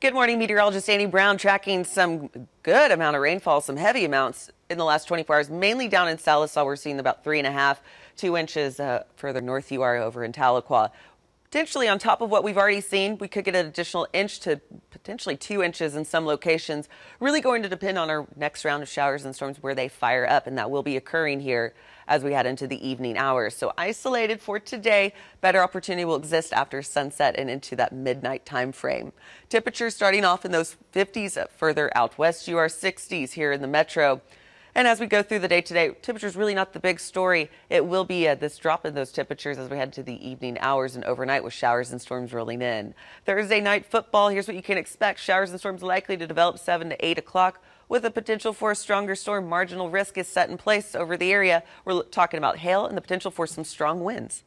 Good morning, meteorologist Annie Brown tracking some good amount of rainfall, some heavy amounts in the last 24 hours, mainly down in Salisaw. We're seeing about three and a half, two inches uh, further north you are over in Tahlequah. Potentially on top of what we've already seen, we could get an additional inch to potentially two inches in some locations. Really going to depend on our next round of showers and storms where they fire up, and that will be occurring here as we head into the evening hours. So isolated for today, better opportunity will exist after sunset and into that midnight time frame. Temperatures starting off in those 50s uh, further out west. You are 60s here in the metro. And as we go through the day today, temperatures really not the big story. It will be uh, this drop in those temperatures as we head to the evening hours and overnight with showers and storms rolling in. Thursday night football, here's what you can expect. Showers and storms likely to develop 7 to 8 o'clock with a potential for a stronger storm. Marginal risk is set in place over the area. We're talking about hail and the potential for some strong winds.